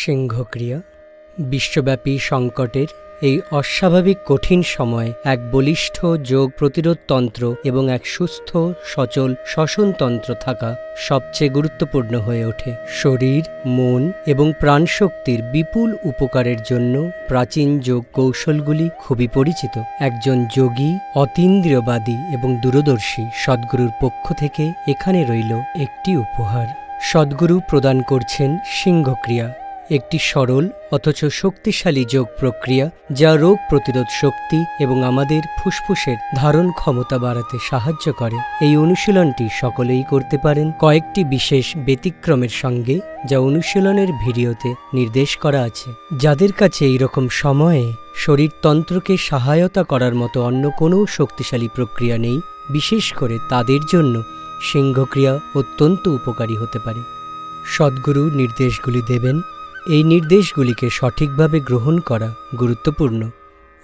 সিংহক্রিয়া বিশ্বব্যাপী সংকটের এই অস্বাভাবিক কঠিন সময় এক বলিষ্ঠ যোগ প্রতিরোধতন্ত্র এবং এক সুস্থ সচল শ্বসনতন্ত্র থাকা সবচেয়ে গুরুত্বপূর্ণ হয়ে ওঠে শরীর মন এবং প্রাণশক্তির বিপুল উপকারের জন্য প্রাচীন যোগ কৌশলগুলি খুবই পরিচিত একজন যোগী অতীন্দ্রিয়বাদী এবং দূরদর্শী সদ্গুরুর পক্ষ থেকে এখানে রইল একটি উপহার সদ্গুরু প্রদান করছেন সিংহক্রিয়া একটি সরল অথচ শক্তিশালী যোগ প্রক্রিয়া যা রোগ প্রতিরোধ শক্তি এবং আমাদের ফুসফুসের ধারণ ক্ষমতা বাড়াতে সাহায্য করে এই অনুশীলনটি সকলেই করতে পারেন কয়েকটি বিশেষ ব্যতিক্রমের সঙ্গে যা অনুশীলনের ভিডিওতে নির্দেশ করা আছে যাদের কাছে এইরকম সময়ে শরীরতন্ত্রকে সহায়তা করার মতো অন্য কোনো শক্তিশালী প্রক্রিয়া নেই বিশেষ করে তাদের জন্য সিংহক্রিয়া অত্যন্ত উপকারী হতে পারে সদ্গুরু নির্দেশগুলি দেবেন এই নির্দেশগুলিকে সঠিকভাবে গ্রহণ করা গুরুত্বপূর্ণ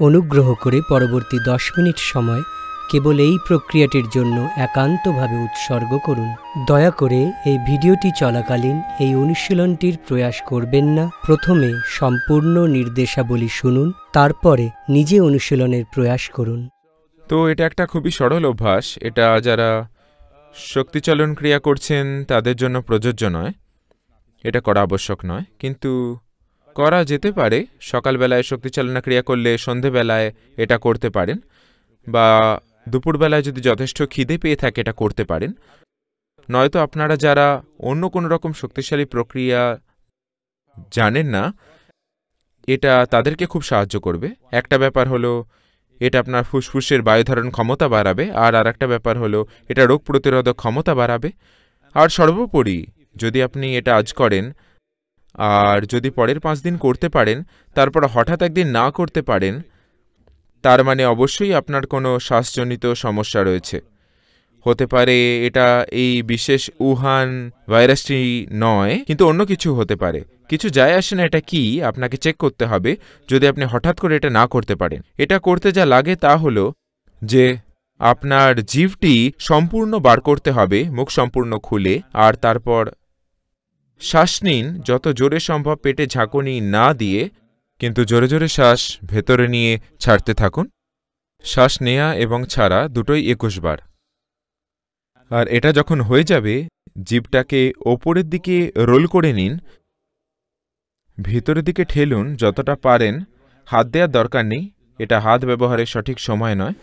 অনুগ্রহ করে পরবর্তী দশ মিনিট সময় কেবল এই প্রক্রিয়াটির জন্য একান্তভাবে উৎসর্গ করুন দয়া করে এই ভিডিওটি চলাকালীন এই অনুশীলনটির প্রয়াস করবেন না প্রথমে সম্পূর্ণ নির্দেশাবলী শুনুন তারপরে নিজে অনুশীলনের প্রয়াস করুন তো এটা একটা খুবই সরল অভ্যাস এটা যারা শক্তিচলন ক্রিয়া করছেন তাদের জন্য প্রযোজ্য নয় এটা করা আবশ্যক নয় কিন্তু করা যেতে পারে সকালবেলায় শক্তিচালনা ক্রিয়া করলে সন্ধেবেলায় এটা করতে পারেন বা দুপুরবেলায় যদি যথেষ্ট খিদে পেয়ে থাকে এটা করতে পারেন নয়তো আপনারা যারা অন্য কোনো রকম শক্তিশালী প্রক্রিয়া জানেন না এটা তাদেরকে খুব সাহায্য করবে একটা ব্যাপার হলো এটা আপনার ফুসফুসের বায়ুধারণ ক্ষমতা বাড়াবে আর আর একটা ব্যাপার হলো এটা রোগ প্রতিরোধক ক্ষমতা বাড়াবে আর সর্বোপরি যদি আপনি এটা আজ করেন আর যদি পরের পাঁচ দিন করতে পারেন তারপর হঠাৎ একদিন না করতে পারেন তার মানে অবশ্যই আপনার কোনো শ্বাসজনিত সমস্যা রয়েছে হতে পারে এটা এই বিশেষ উহান ভাইরাসটি নয় কিন্তু অন্য কিছু হতে পারে কিছু যায় আসে না এটা কি আপনাকে চেক করতে হবে যদি আপনি হঠাৎ করে এটা না করতে পারেন এটা করতে যা লাগে তা হলো যে আপনার জিভটি সম্পূর্ণ বার করতে হবে মুখ সম্পূর্ণ খুলে আর তারপর শ্বাস নিন যত জোরে সম্ভব পেটে ঝাঁকুনি না দিয়ে কিন্তু জোরে জোরে শ্বাস ভেতরে নিয়ে ছাড়তে থাকুন শ্বাস নেয়া এবং ছাড়া দুটোই একুশ বার আর এটা যখন হয়ে যাবে জীবটাকে ওপরের দিকে রোল করে নিন ভিতরের দিকে ঠেলুন যতটা পারেন হাত দেওয়ার দরকার নেই এটা হাত ব্যবহারের সঠিক সময় নয়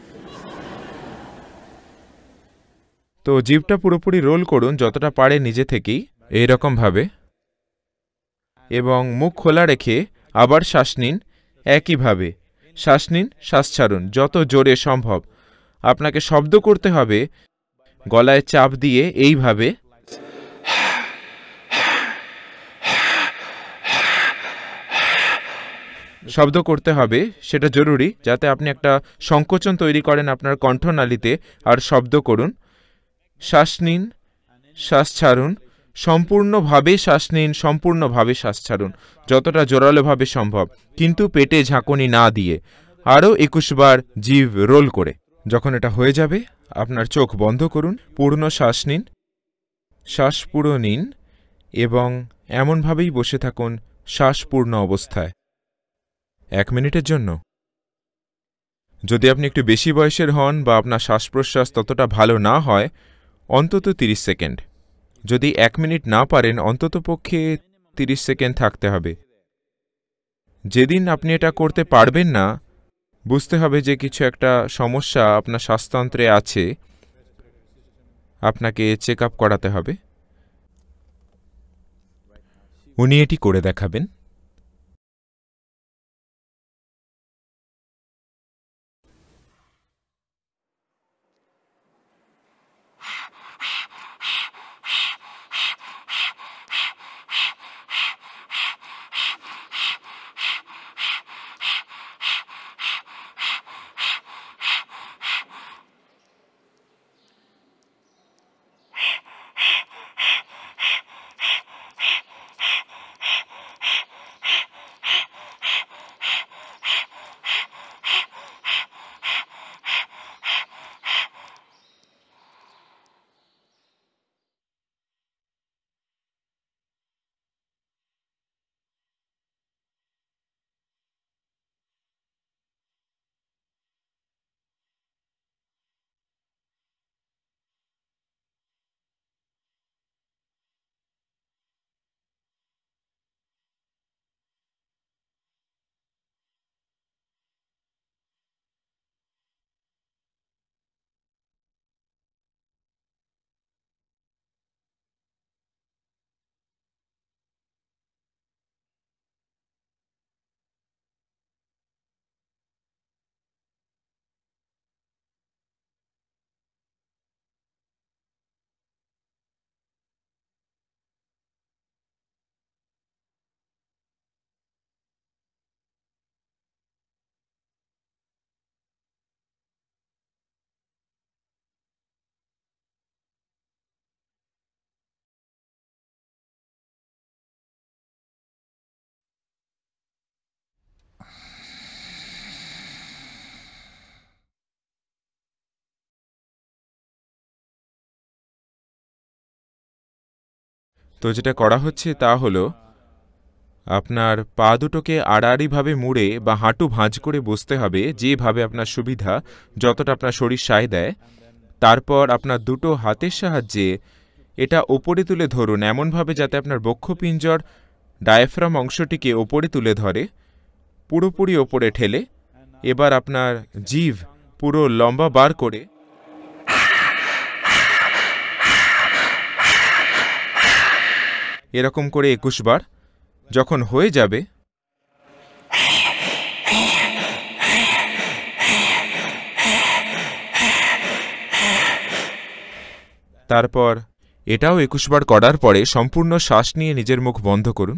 তো জিভটা পুরোপুরি রোল করুন যতটা পারে নিজে থেকেই এই রকমভাবে এবং মুখ খোলা রেখে আবার শ্বাস নিন একইভাবে শ্বাস নিন শ্বাস ছাড়ুন যত জোরে সম্ভব আপনাকে শব্দ করতে হবে গলায় চাপ দিয়ে এইভাবে শব্দ করতে হবে সেটা জরুরি যাতে আপনি একটা সংকোচন তৈরি করেন আপনার কণ্ঠনালীতে আর শব্দ করুন শ্বাস নিন শ্বাস ছাড়ুন সম্পূর্ণভাবে শ্বাস নিন সম্পূর্ণভাবে শ্বাস ছাড়ুন যতটা জোরালোভাবে সম্ভব কিন্তু পেটে ঝাঁকুনি না দিয়ে আরও একুশবার জীব রোল করে যখন এটা হয়ে যাবে আপনার চোখ বন্ধ করুন পূর্ণ শ্বাস নিন শ্বাস পুরো নিন এবং এমনভাবেই বসে থাকুন শ্বাসপূর্ণ অবস্থায় এক মিনিটের জন্য যদি আপনি একটু বেশি বয়সের হন বা আপনার শ্বাস প্রশ্বাস ততটা ভালো না হয় অন্তত তিরিশ সেকেন্ড যদি এক মিনিট না পারেন অন্ততপক্ষে তিরিশ সেকেন্ড থাকতে হবে যেদিন আপনি এটা করতে পারবেন না বুঝতে হবে যে কিছু একটা সমস্যা আপনার স্বাস্থ্যন্ত্রে আছে আপনাকে চেক আপ করাতে হবে উনি এটি করে দেখাবেন তো যেটা করা হচ্ছে তা হলো আপনার পা দুটোকে আড়াআড়িভাবে মুড়ে বা হাঁটু ভাঁজ করে বসতে হবে যেভাবে আপনার সুবিধা যতটা আপনার শরীর সায় দেয় তারপর আপনার দুটো হাতের সাহায্যে এটা ওপরে তুলে ধরুন এমনভাবে যাতে আপনার বক্ষপিঞ্জর ডায়াফ্রাম অংশটিকে ওপরে তুলে ধরে পুরোপুরি ওপরে ঠেলে এবার আপনার জিভ পুরো লম্বা বার করে এরকম করে একুশ বার যখন হয়ে যাবে তারপর এটাও একুশ বার করার পরে সম্পূর্ণ শ্বাস নিয়ে নিজের মুখ বন্ধ করুন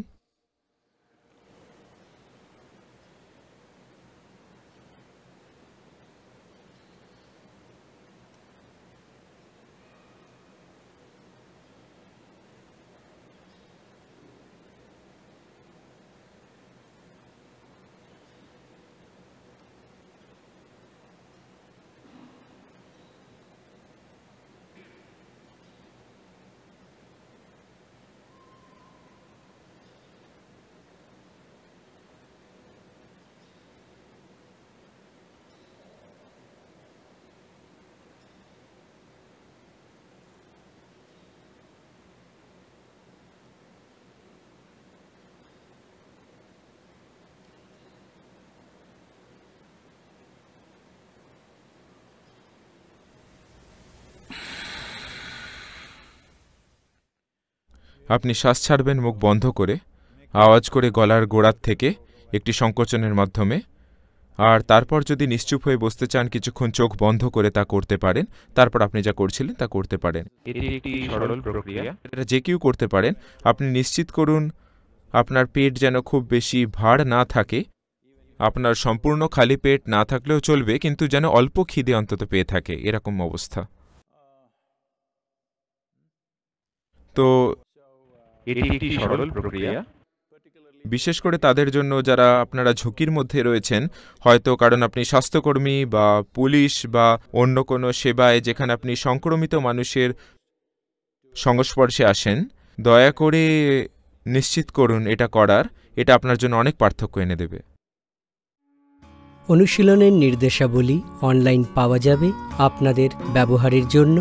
আপনি শ্বাস ছাড়বেন মুখ বন্ধ করে আওয়াজ করে গলার গোড়ার থেকে একটি সংকোচনের মাধ্যমে আর তারপর যদি নিশ্চুপ হয়ে বসতে চান কিছুক্ষণ চোখ বন্ধ করে তা করতে পারেন তারপর আপনি যা করছিলেন তা করতে পারেন এটি এটা যে কেউ করতে পারেন আপনি নিশ্চিত করুন আপনার পেট যেন খুব বেশি ভার না থাকে আপনার সম্পূর্ণ খালি পেট না থাকলেও চলবে কিন্তু যেন অল্প খিদে অন্তত পেয়ে থাকে এরকম অবস্থা তো এটি একটি সরল প্রক্রিয়া বিশেষ করে তাদের জন্য যারা আপনারা ঝুঁকির মধ্যে রয়েছেন হয়তো কারণ আপনি স্বাস্থ্যকর্মী বা পুলিশ বা অন্য কোনো সেবায় যেখানে আপনি সংক্রমিত মানুষের সংস্পর্শে আসেন দয়া করে নিশ্চিত করুন এটা করার এটা আপনার জন্য অনেক পার্থক্য এনে দেবে অনুশীলনের নির্দেশাবলী অনলাইন পাওয়া যাবে আপনাদের ব্যবহারের জন্য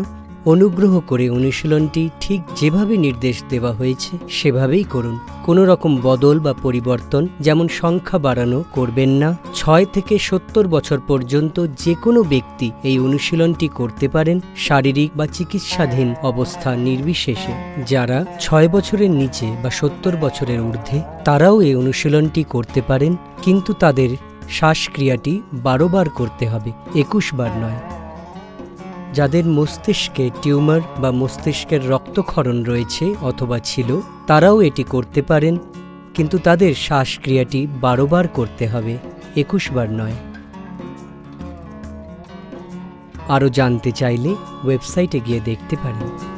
অনুগ্রহ করে অনুশীলনটি ঠিক যেভাবে নির্দেশ দেওয়া হয়েছে সেভাবেই করুন কোনো রকম বদল বা পরিবর্তন যেমন সংখ্যা বাড়ানো করবেন না ছয় থেকে সত্তর বছর পর্যন্ত যে কোনো ব্যক্তি এই অনুশীলনটি করতে পারেন শারীরিক বা চিকিৎসাধীন অবস্থা নির্বিশেষে যারা ছয় বছরের নিচে বা সত্তর বছরের ঊর্ধ্বে তারাও এই অনুশীলনটি করতে পারেন কিন্তু তাদের শ্বাসক্রিয়াটি বারোবার করতে হবে একুশ বার নয় যাদের মস্তিষ্কে টিউমার বা মস্তিষ্কের রক্তক্ষরণ রয়েছে অথবা ছিল তারাও এটি করতে পারেন কিন্তু তাদের শ্বাসক্রিয়াটি বারোবার করতে হবে একুশ বার নয় আরও জানতে চাইলে ওয়েবসাইটে গিয়ে দেখতে পারেন